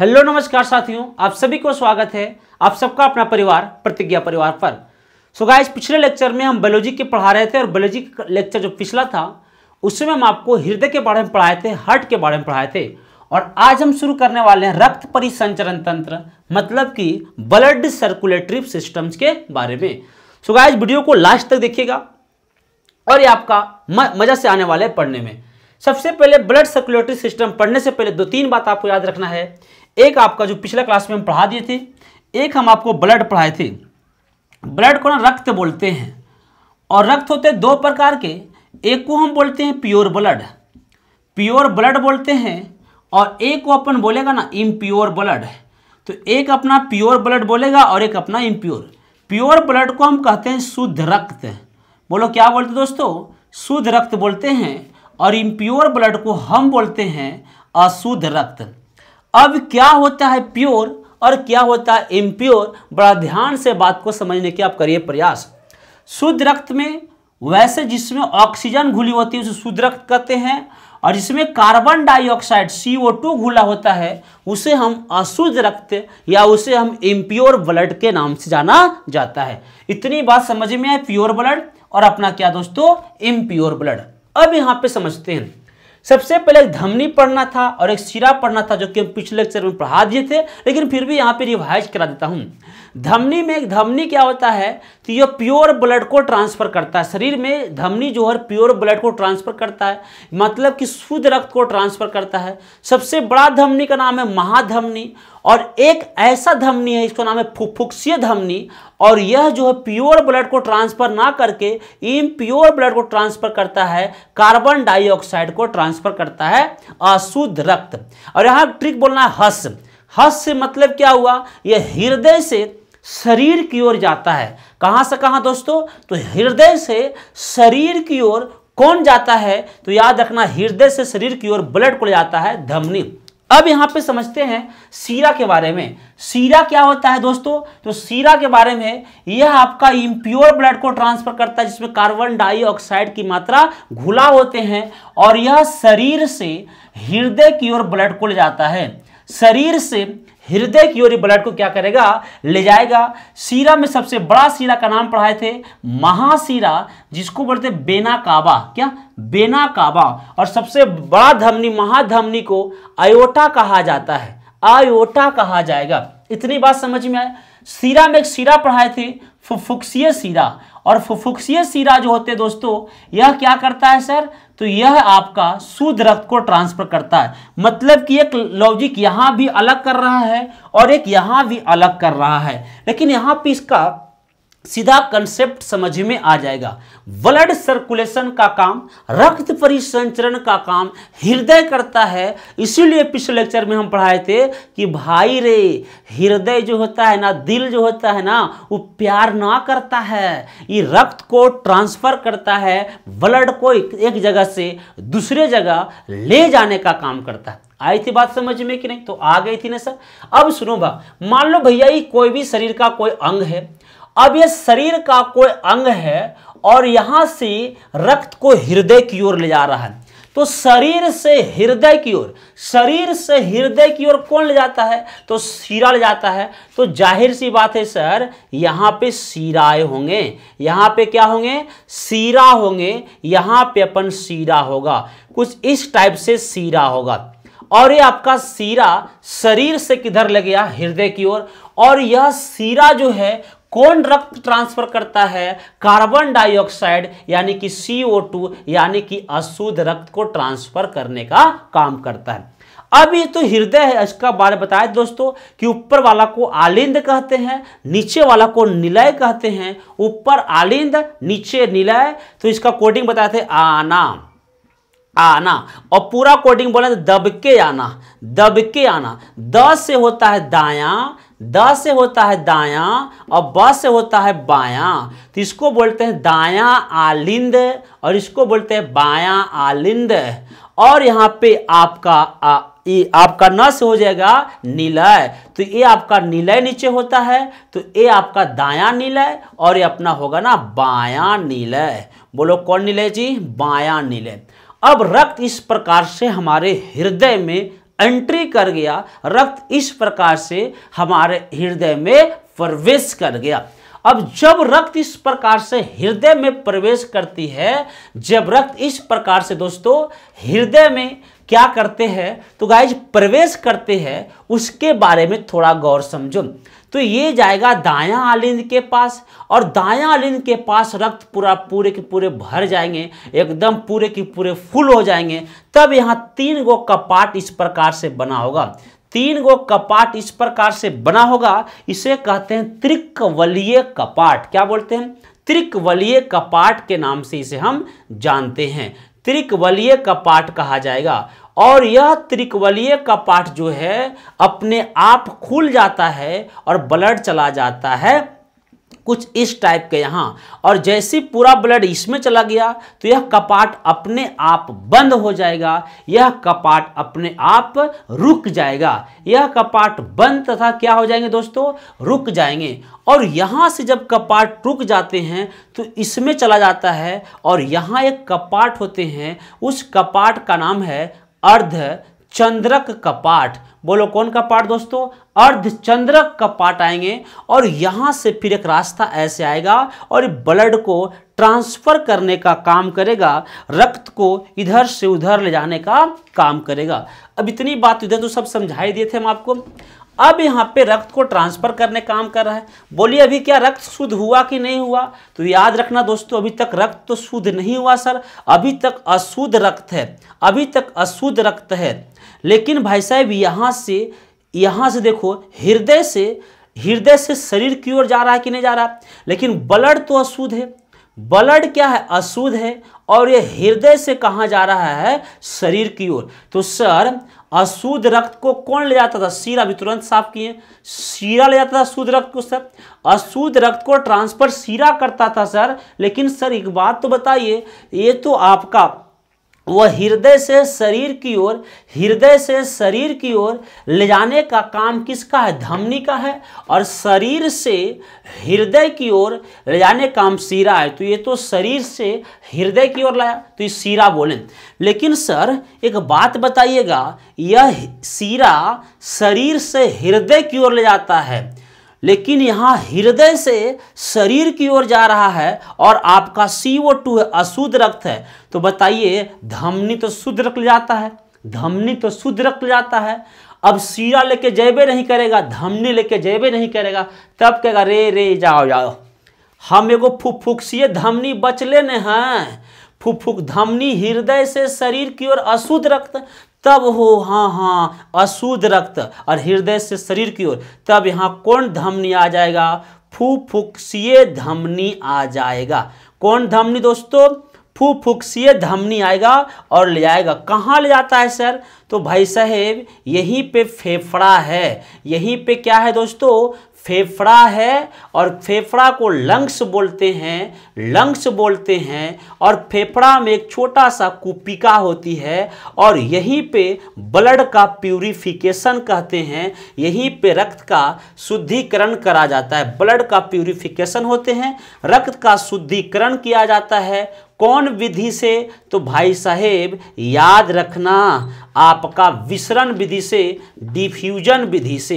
hello नमस्कार साथियों आप सभी को स्वागत है आप सबका अपना परिवार प्रतिज्ञा परिवार पर सो so गाइस पिछले लेक्चर में हम बायोलॉजी के पढ़ा रहे थे और बायोलॉजी का लेक्चर जो पिछला था उसमें हम आपको हृदय के बारे में पढ़ाए थे हार्ट के बारे में पढ़ाए थे और आज हम शुरू करने वाले हैं रक्त परिसंचरण तंत्र मतलब कि ब्लड सर्कुलेटरी सिस्टम्स के बारे में सो so गाइस वीडियो को लास्ट तक देखिएगा और ये आपका मज़ा से आने वाले पढ़ने में सबसे पहले ब्लड सर्कुलेटरी सिस्टम पढ़ने से पहले दो तीन बात आपको याद रखना है एक आपका जो पिछला क्लास में हम पढ़ा दिए थे एक हम आपको ब्लड पढ़ाए थे ब्लड को ना रक्त बोलते हैं और रक्त होते दो प्रकार के एक को हम बोलते हैं प्योर ब्लड प्योर ब्लड बोलते हैं और एक को अपन बोलेगा ना इम्प्योर ब्लड तो एक अपना प्योर ब्लड बोलेगा और एक अपना इम्प्योर प्योर ब्लड को हम कहते हैं शुद्ध रक्त बोलो क्या बोलते दोस्तों शुद्ध रक्त बोलते हैं और इम्प्योर ब्लड को हम बोलते हैं अशुद्ध रक्त अब क्या होता है प्योर और क्या होता है इम्प्योर बड़ा ध्यान से बात को समझने की आप करिए प्रयास शुद्ध रक्त में वैसे जिसमें ऑक्सीजन घुली होती है उसे शुद्ध रक्त कहते हैं और जिसमें कार्बन डाइऑक्साइड टू घुला होता है उसे हम अशुद्ध रक्त या उसे हम इम्प्योर ब्लड के नाम से जाना जाता है इतनी बात समझ में आए प्योर ब्लड और अपना क्या दोस्तों इम्प्योर ब्लड अब यहाँ पे समझते हैं सबसे पहले एक धमनी पढ़ना था और एक सिरा पढ़ना था जो कि हम पिछले लेक्चर में पढ़ा दिए थे लेकिन फिर भी यहाँ पे रिवाइज करा देता हूँ धमनी में एक धमनी क्या होता है तो यह प्योर ब्लड को ट्रांसफर करता है शरीर में धमनी जो है प्योर ब्लड को ट्रांसफर करता है मतलब कि शुद्ध रक्त को ट्रांसफर करता है सबसे बड़ा धमनी का नाम है महाधमनी और एक ऐसा धमनी है इसका नाम है फुफुक्सीय धमनी और यह जो है प्योर ब्लड को ट्रांसफर ना करके इम प्योर ब्लड को ट्रांसफर करता है कार्बन डाइऑक्साइड को ट्रांसफर करता है अशुद्ध रक्त और यहाँ ट्रिक बोलना है हस हस से मतलब क्या हुआ यह हृदय से शरीर की ओर जाता है कहाँ से कहाँ दोस्तों तो हृदय से शरीर की ओर कौन जाता है तो याद रखना हृदय से शरीर की ओर ब्लड को ले जाता है धमनी अब यहां पे समझते हैं सीरा के बारे में सीरा क्या होता है दोस्तों तो सीरा के बारे में यह आपका इम्प्योर ब्लड को ट्रांसफर करता है जिसमें कार्बन डाइऑक्साइड की मात्रा घुला होते हैं और यह शरीर से हृदय की ओर ब्लड को ले जाता है शरीर से हृदय की ओर ब्लड को क्या करेगा ले जाएगा सीरा में सबसे बड़ा सीरा का नाम पढ़ाए थे महासीरा जिसको बोलते बेना काबा क्या बेना काबा और सबसे बड़ा धमनी महाधमनी को अयोटा कहा जाता है अयोटा कहा जाएगा इतनी बात समझ में आए सीरा में एक सीरा पढ़ाए थे फुफुक्सीय सीरा और फुफुक्सीय सीरा जो होते हैं दोस्तों यह क्या करता है सर तो यह आपका शुद्ध रक्त को ट्रांसफर करता है मतलब कि एक लॉजिक यहाँ भी अलग कर रहा है और एक यहाँ भी अलग कर रहा है लेकिन यहाँ पे इसका सीधा कंसेप्ट समझ में आ जाएगा ब्लड सर्कुलेशन का काम रक्त परिसंचरण का काम हृदय करता है इसीलिए पिछले लेक्चर में हम पढ़ाए थे कि भाई रे हृदय जो होता है ना दिल जो होता है ना वो प्यार ना करता है ये रक्त को ट्रांसफर करता है ब्लड को एक जगह से दूसरे जगह ले जाने का काम करता है आई थी बात समझ में कि नहीं तो आ गई थी ना सर अब सुनो बा मान लो भैया ये कोई भी शरीर का कोई अंग है अब ये शरीर का कोई अंग है और यहाँ से रक्त को हृदय की ओर ले जा रहा है तो शरीर से हृदय की ओर शरीर से हृदय की ओर कौन ले जाता है तो शीरा ले जाता है तो जाहिर सी बात है सर यहाँ पे शीराए होंगे यहाँ पे क्या होंगे शीरा होंगे यहाँ पे अपन शीरा होगा कुछ इस टाइप से शीरा होगा और ये आपका सीरा शरीर से किधर लग गया हृदय की ओर और, और यह सीरा जो है कौन रक्त ट्रांसफर करता है कार्बन डाइऑक्साइड यानी कि CO2 यानी कि अशुद्ध रक्त को ट्रांसफर करने का काम करता है अब ये तो हृदय है इसका बारे बताया दोस्तों कि ऊपर वाला को आलिंद कहते हैं नीचे वाला को निलय कहते हैं ऊपर आलिंद नीचे निलय तो इसका कोडिंग बताते आना आना और पूरा कोडिंग बोले दबके आना दबके आना द से होता है दाया द से होता है दाया और ब से होता है बाया तो इसको बोलते हैं दाया आलिंद और इसको बोलते हैं बाया आलिंद और यहाँ पे आपका आ, ये आपका न से हो जाएगा नीलय तो ये आपका नीलय नीचे होता है तो ये आपका दाया नीलय और ये अपना होगा ना बाया नीलय बोलो कौन नीलय जी बाया नीलय अब रक्त इस प्रकार से हमारे हृदय में एंट्री कर गया रक्त इस प्रकार से हमारे हृदय में प्रवेश कर गया अब जब रक्त इस प्रकार से हृदय में प्रवेश करती है जब रक्त इस प्रकार से दोस्तों हृदय में क्या करते हैं तो गाइज प्रवेश करते हैं उसके बारे में थोड़ा गौर समझो तो ये जाएगा दायां आलिंद के पास और दायां आलिंद के पास रक्त पूरा पूरे के पूरे भर जाएंगे एकदम पूरे के पूरे फुल हो जाएंगे तब यहाँ तीन गो कपाट इस प्रकार से बना होगा तीन गो कपाट इस प्रकार से बना होगा इसे कहते हैं त्रिकवलीय कपाट क्या बोलते हैं त्रिकवलीय कपाट के नाम से इसे हम जानते हैं त्रिकवलीय कपाट कहा जाएगा और यह त्रिकवलीय का पाठ जो है अपने आप खुल जाता है और ब्लड चला जाता है कुछ इस टाइप के यहाँ और जैसे पूरा ब्लड इसमें चला गया तो यह कपाट अपने आप बंद हो जाएगा यह कपाट अपने आप रुक जाएगा यह कपाट बंद तथा क्या हो जाएंगे दोस्तों रुक जाएंगे और यहाँ से जब कपाट रुक जाते हैं तो इसमें चला जाता है और यहाँ एक कपाट होते हैं उस कपाट का नाम है अर्ध चंद्रक कपाट बोलो कौन कपाट दोस्तों अर्ध चंद्रक कपाट आएंगे और यहां से फिर एक रास्ता ऐसे आएगा और ब्लड को ट्रांसफर करने का काम करेगा रक्त को इधर से उधर ले जाने का काम करेगा अब इतनी बात इधर तो सब समझाई दिए थे हम आपको अब यहाँ पे रक्त को ट्रांसफर करने काम कर रहा है बोलिए अभी क्या रक्त शुद्ध हुआ कि नहीं हुआ तो याद रखना दोस्तों अभी तक रक्त तो शुद्ध नहीं हुआ सर अभी तक अशुद्ध रक्त है अभी तक अशुद्ध रक्त है लेकिन भाई साहब यहाँ से यहाँ से देखो हृदय से हृदय से शरीर की ओर जा रहा है कि नहीं जा रहा लेकिन ब्लड तो अशुद्ध है ब्लड क्या है अशुद्ध है और ये हृदय से कहाँ जा रहा है शरीर की ओर तो सर अशुद्ध रक्त को कौन ले जाता था शीरा भी तुरंत साफ किए शीरा ले जाता था शुद्ध रक्त को सर अशुद्ध रक्त को ट्रांसफर शीरा करता था सर लेकिन सर एक बात तो बताइए ये तो आपका वह हृदय से शरीर की ओर हृदय से शरीर की ओर ले जाने का काम किसका है धमनी का है और शरीर से हृदय की ओर ले जाने का काम सीरा है तो ये तो शरीर से हृदय की ओर लाया तो ये सीरा बोले लेकिन सर एक बात बताइएगा यह सीरा शरीर से हृदय की ओर ले जाता है लेकिन यहाँ हृदय से शरीर की ओर जा रहा है और आपका सी ओ टू है अशुद्ध रक्त है तो बताइए धमनी तो शुद्ध रक्त जाता है धमनी तो शुद्ध रक्त जाता है अब सीरा लेके जैबे नहीं करेगा धमनी लेके जैबे नहीं करेगा तब कहेगा रे रे जाओ जाओ हम एगो फुक धमनी बचले नहीं हैं फुफुक धमनी हृदय से शरीर की ओर अशुद्ध रक्त तब हो हाँ हाँ अशुद्ध रक्त और हृदय से शरीर की ओर तब यहाँ कौन धमनी आ जाएगा फूफुक्सीय धमनी आ जाएगा कौन धमनी दोस्तों फूफुक्सीय धमनी आएगा और ले जाएगा कहाँ ले जाता है सर तो भाई साहेब यहीं पे फेफड़ा है यहीं पे क्या है दोस्तों फेफड़ा है और फेफड़ा को लंग्स बोलते हैं लंग्स बोलते हैं और फेफड़ा में एक छोटा सा कुपिका होती है और यहीं पे ब्लड का प्यूरिफिकेशन कहते हैं यहीं पे रक्त का शुद्धिकरण करा जाता है ब्लड का प्यूरिफिकेशन होते हैं रक्त का शुद्धिकरण किया जाता है कौन विधि से तो भाई साहेब याद रखना आपका विसरण विधि से डिफ्यूजन विधि से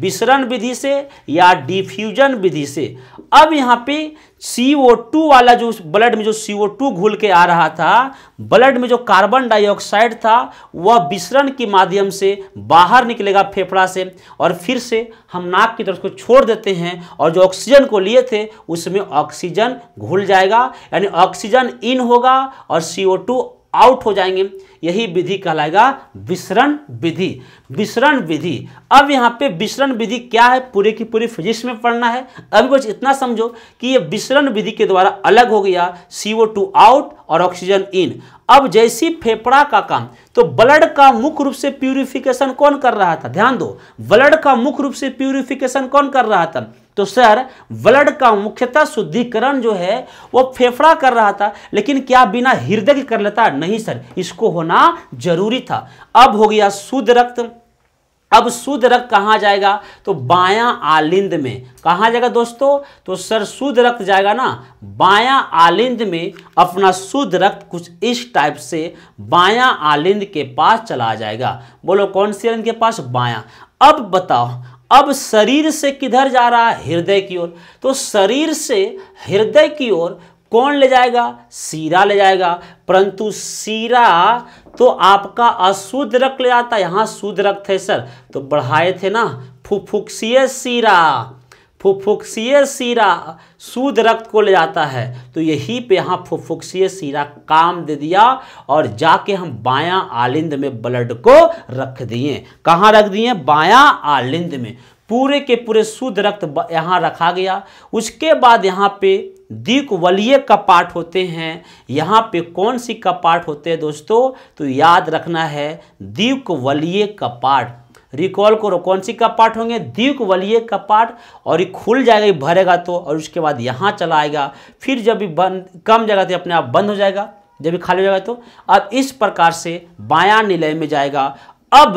विसरण विधि से या डिफ्यूजन विधि से अब यहाँ पे सी ओ टू वाला जो ब्लड में जो सी ओ टू घुल के आ रहा था ब्लड में जो कार्बन डाइऑक्साइड था वह विसरण के माध्यम से बाहर निकलेगा फेफड़ा से और फिर से हम नाक की तरफ को छोड़ देते हैं और जो ऑक्सीजन को लिए थे उसमें ऑक्सीजन घुल जाएगा यानी ऑक्सीजन इन होगा और सी ओ टू आउट हो जाएंगे यही विधि कहलाएगा विसरण विधि विसरण विधि अब यहाँ पे विसरण विधि क्या है पूरे की पूरी फिजिक्स में पढ़ना है अभी बस इतना समझो कि ये विसरण विधि के द्वारा अलग हो गया सी आउट और ऑक्सीजन इन अब जैसी फेफड़ा का काम तो ब्लड का मुख्य रूप से प्यूरिफिकेशन कौन कर रहा था ध्यान दो ब्लड का मुख्य रूप से प्यूरिफिकेशन कौन कर रहा था तो सर ब्लड का मुख्यतः शुद्धिकरण जो है वो फेफड़ा कर रहा था लेकिन क्या बिना हृदय के कर लेता नहीं सर इसको होना जरूरी था अब हो गया शुद्ध रक्त अब शुद्ध रक्त कहाँ जाएगा तो बायां आलिंद में कहाँ जाएगा दोस्तों तो सर शुद्ध रक्त जाएगा ना बायां आलिंद में अपना शुद्ध रक्त कुछ इस टाइप से बायां आलिंद के पास चला जाएगा बोलो कौन सी आलिंद के पास बायां अब बताओ अब शरीर से किधर जा रहा है हृदय की ओर तो शरीर से हृदय की ओर कौन ले जाएगा सीरा ले जाएगा परंतु सीरा तो आपका अशुद्ध रक्त ले जाता है यहाँ शुद्ध रक्त है सर तो बढ़ाए थे ना फुफुक्सीय सीरा फुफुक्सीय सीरा शुद्ध रक्त को ले जाता है तो यही पे यहाँ फुफुक्सीय सीरा काम दे दिया और जाके हम बायां आलिंद में ब्लड को रख दिए कहाँ रख दिए बायां आलिंद में पूरे के पूरे शुद्ध रक्त यहाँ रखा गया उसके बाद यहाँ पे दीक वलीय कपाट होते हैं यहाँ पे कौन सी कपाट होते हैं दोस्तों तो याद रखना है दीक वलीय कपाट रिकॉल करो कौन सी का पार्ट होंगे दीक वलिय का पार्ट और ये खुल जाएगा ये भरेगा तो और उसके बाद यहाँ चला आएगा फिर जब भी बंद कम जगह तो अपने आप बंद हो जाएगा जब भी खाली हो जाएगा तो अब इस प्रकार से बायां निलय में जाएगा अब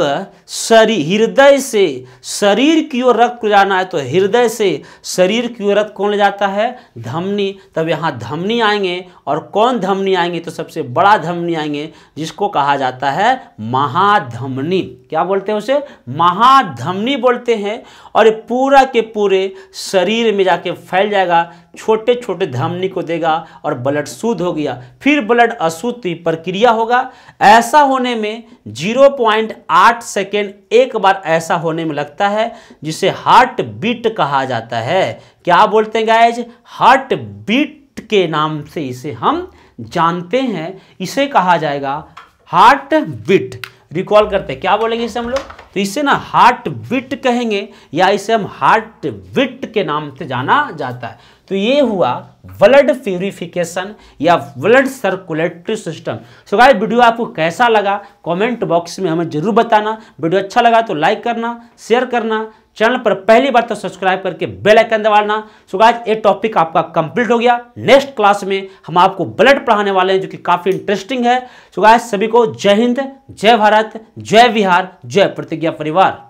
शरीर हृदय से शरीर की ओर रक्त को जाना है तो हृदय से शरीर की ओर रक्त कौन ले जाता है धमनी तब यहाँ धमनी आएंगे और कौन धमनी आएंगे तो सबसे बड़ा धमनी आएंगे जिसको कहा जाता है महाधमनी क्या बोलते हैं उसे महाधमनी बोलते हैं और ये पूरा के पूरे शरीर में जाके फैल जाएगा छोटे छोटे धामनी को देगा और ब्लड शुद्ध हो गया फिर ब्लड अशुद्ध की प्रक्रिया होगा ऐसा होने में 0.8 सेकेंड एक बार ऐसा होने में लगता है जिसे हार्ट बीट कहा जाता है क्या बोलते हैं गायज हार्ट बीट के नाम से इसे हम जानते हैं इसे कहा जाएगा हार्ट बीट रिकॉल करते हैं क्या बोलेंगे इसे हम लोग तो इसे ना हार्ट बीट कहेंगे या इसे हम हार्ट बीट के नाम से जाना जाता है तो ये हुआ ब्लड प्यूरिफिकेशन या blood circulatory system so guys video आपको कैसा लगा कमेंट बॉक्स में हमें जरूर बताना वीडियो अच्छा लगा तो लाइक करना शेयर करना चैनल पर पहली बार तो सब्सक्राइब करके बेल आइकन दबाना सो गाइस ये टॉपिक आपका कंप्लीट हो गया नेक्स्ट क्लास में हम आपको ब्लड पढ़ाने वाले हैं जो कि काफ़ी इंटरेस्टिंग है सो गाइस सभी को जय हिंद जय भारत जय बिहार जय प्रतिज्ञा परिवार